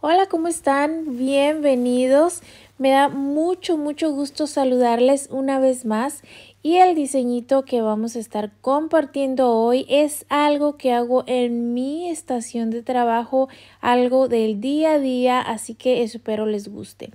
Hola, ¿cómo están? Bienvenidos. Me da mucho, mucho gusto saludarles una vez más y el diseñito que vamos a estar compartiendo hoy es algo que hago en mi estación de trabajo, algo del día a día, así que espero les guste.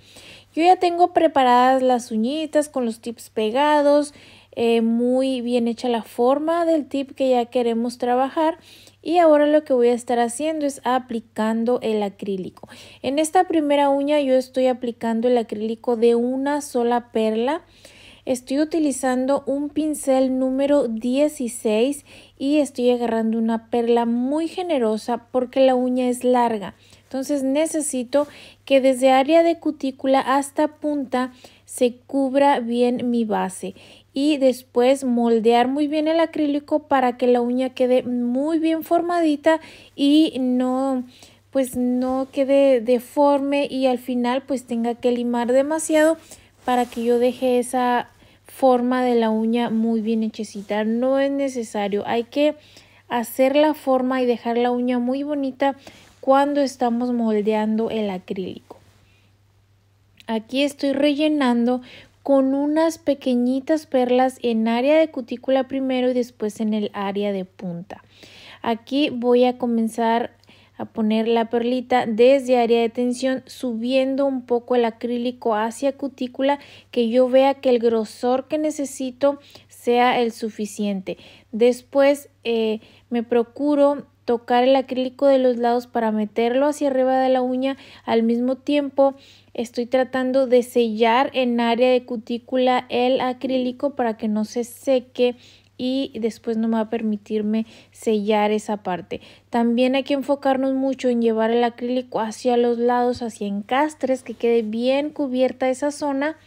Yo ya tengo preparadas las uñitas con los tips pegados, eh, muy bien hecha la forma del tip que ya queremos trabajar y ahora lo que voy a estar haciendo es aplicando el acrílico. En esta primera uña yo estoy aplicando el acrílico de una sola perla. Estoy utilizando un pincel número 16 y estoy agarrando una perla muy generosa porque la uña es larga. Entonces necesito que desde área de cutícula hasta punta se cubra bien mi base y después moldear muy bien el acrílico para que la uña quede muy bien formadita y no pues no quede deforme y al final pues tenga que limar demasiado para que yo deje esa forma de la uña muy bien hechecita. No es necesario, hay que hacer la forma y dejar la uña muy bonita cuando estamos moldeando el acrílico. Aquí estoy rellenando con unas pequeñitas perlas en área de cutícula primero y después en el área de punta. Aquí voy a comenzar a poner la perlita desde área de tensión subiendo un poco el acrílico hacia cutícula que yo vea que el grosor que necesito sea el suficiente. Después eh, me procuro tocar el acrílico de los lados para meterlo hacia arriba de la uña. Al mismo tiempo estoy tratando de sellar en área de cutícula el acrílico para que no se seque y después no me va a permitirme sellar esa parte. También hay que enfocarnos mucho en llevar el acrílico hacia los lados, hacia encastres, que quede bien cubierta esa zona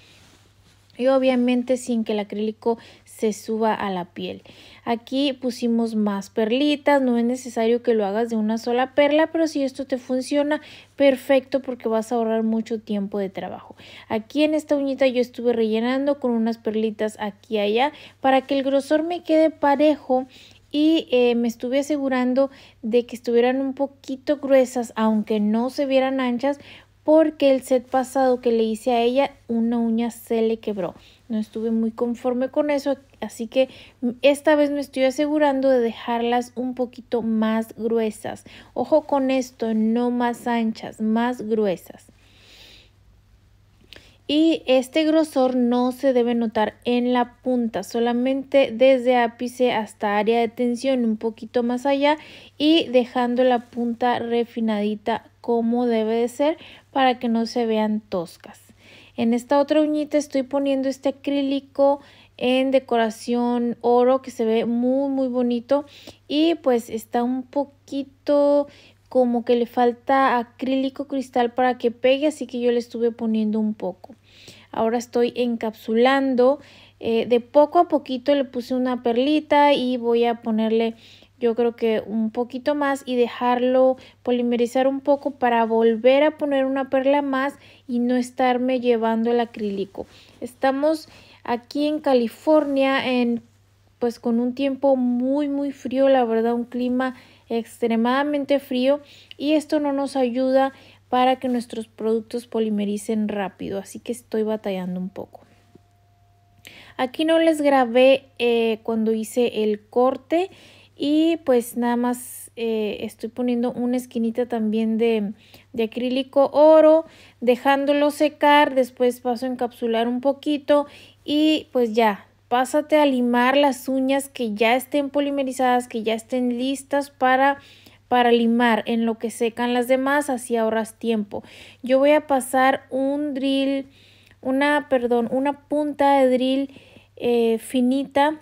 y obviamente sin que el acrílico se suba a la piel. Aquí pusimos más perlitas, no es necesario que lo hagas de una sola perla, pero si esto te funciona, perfecto porque vas a ahorrar mucho tiempo de trabajo. Aquí en esta uñita yo estuve rellenando con unas perlitas aquí y allá para que el grosor me quede parejo y eh, me estuve asegurando de que estuvieran un poquito gruesas, aunque no se vieran anchas, porque el set pasado que le hice a ella, una uña se le quebró. No estuve muy conforme con eso, así que esta vez me estoy asegurando de dejarlas un poquito más gruesas. Ojo con esto, no más anchas, más gruesas. Y este grosor no se debe notar en la punta, solamente desde ápice hasta área de tensión, un poquito más allá y dejando la punta refinadita como debe de ser para que no se vean toscas. En esta otra uñita estoy poniendo este acrílico en decoración oro que se ve muy muy bonito y pues está un poquito como que le falta acrílico cristal para que pegue así que yo le estuve poniendo un poco ahora estoy encapsulando eh, de poco a poquito le puse una perlita y voy a ponerle yo creo que un poquito más y dejarlo polimerizar un poco para volver a poner una perla más y no estarme llevando el acrílico. Estamos aquí en California en pues con un tiempo muy muy frío, la verdad un clima extremadamente frío y esto no nos ayuda para que nuestros productos polimericen rápido, así que estoy batallando un poco. Aquí no les grabé eh, cuando hice el corte, y pues nada más eh, estoy poniendo una esquinita también de, acrílico oro, dejándolo secar, después paso a encapsular un poquito y pues ya, pásate a limar las uñas que ya estén polimerizadas, que ya estén listas para para limar en lo que secan las demás, así ahorras tiempo. Yo voy a pasar un drill, una, perdón, una punta de drill eh, finita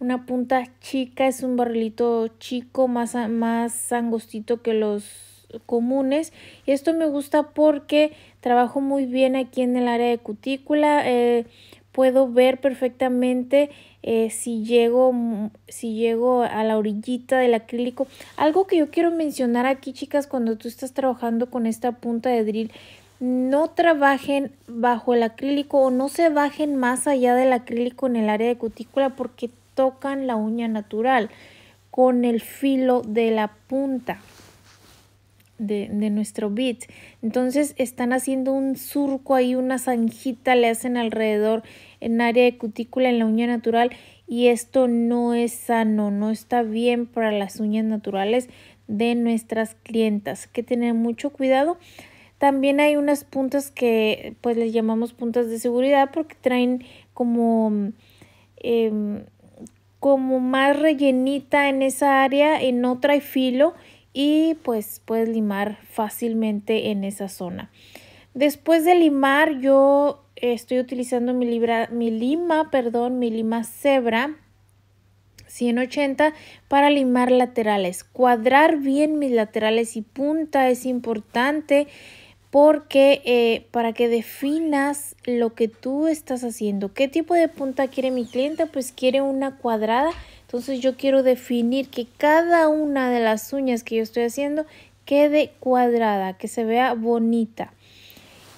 una punta chica es un barrilito chico, más, más angostito que los comunes. Y esto me gusta porque trabajo muy bien aquí en el área de cutícula. Eh, puedo ver perfectamente eh, si llego si llego a la orillita del acrílico algo que yo quiero mencionar aquí chicas cuando tú estás trabajando con esta punta de drill no trabajen bajo el acrílico o no se bajen más allá del acrílico en el área de cutícula porque tocan la uña natural con el filo de la punta de, nuestro bit. Entonces están haciendo un surco ahí, una zanjita le hacen alrededor en área de cutícula en la uña natural y esto no es sano, no está bien para las uñas naturales de nuestras clientas. Hay que tener mucho cuidado. También hay unas puntas que pues les llamamos puntas de seguridad porque traen como em, como más rellenita en esa área y no trae filo y pues puedes limar fácilmente en esa zona. Después de limar yo estoy utilizando mi, libra, mi lima, perdón, mi lima cebra 180 para limar laterales. Cuadrar bien mis laterales y punta es importante porque eh, para que definas lo que tú estás haciendo. ¿Qué tipo de punta quiere mi cliente? Pues quiere una cuadrada. Entonces yo quiero definir que cada una de las uñas que yo estoy haciendo quede cuadrada, que se vea bonita.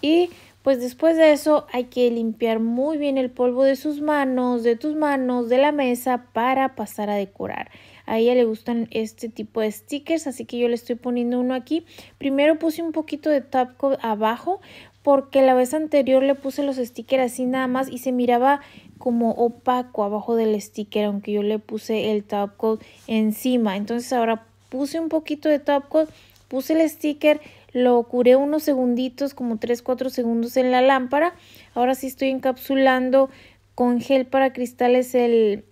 Y pues después de eso hay que limpiar muy bien el polvo de sus manos, de tus manos, de la mesa para pasar a decorar a ella le gustan este tipo de stickers, así que yo le estoy poniendo uno aquí. Primero puse un poquito de top coat abajo porque la vez anterior le puse los stickers así nada más y se miraba como opaco abajo del sticker, aunque yo le puse el top coat encima. Entonces ahora puse un poquito de top coat, puse el sticker, lo curé unos segunditos, como 3-4 segundos en la lámpara. Ahora sí estoy encapsulando con gel para cristales el,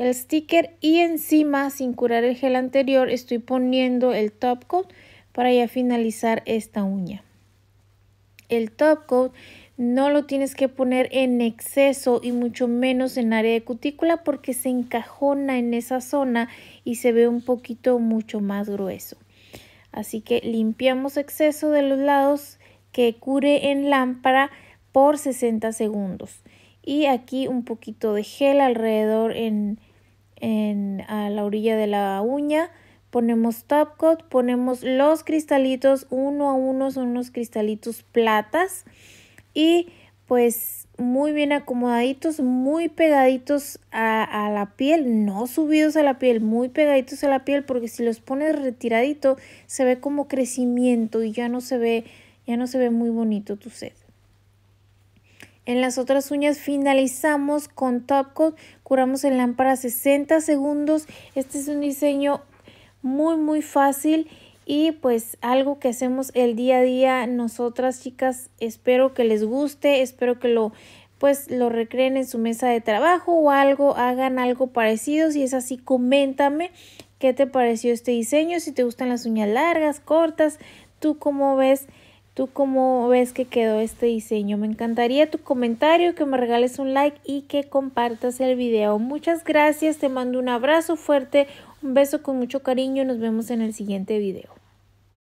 el sticker y encima sin curar el gel anterior estoy poniendo el top coat para ya finalizar esta uña. El top coat no lo tienes que poner en exceso y mucho menos en área de cutícula porque se encajona en esa zona y se ve un poquito mucho más grueso. Así que limpiamos exceso de los lados que cure en lámpara por 60 segundos. Y aquí un poquito de gel alrededor en en, a la orilla de la uña. Ponemos top coat, ponemos los cristalitos uno a uno, son unos cristalitos platas y pues muy bien acomodaditos, muy pegaditos a, la piel, no subidos a la piel, muy pegaditos a la piel, porque si los pones retiradito se ve como crecimiento y ya no se ve, ya no se ve muy bonito tu sed en las otras uñas finalizamos con top coat, curamos en lámpara 60 segundos. Este es un diseño muy muy fácil y pues algo que hacemos el día a día nosotras chicas. Espero que les guste, espero que lo pues lo recreen en su mesa de trabajo o algo, hagan algo parecido. Si es así, coméntame qué te pareció este diseño, si te gustan las uñas largas, cortas, tú cómo ves ¿Tú cómo ves que quedó este diseño? Me encantaría tu comentario, que me regales un like y que compartas el video. Muchas gracias, te mando un abrazo fuerte, un beso con mucho cariño, nos vemos en el siguiente video.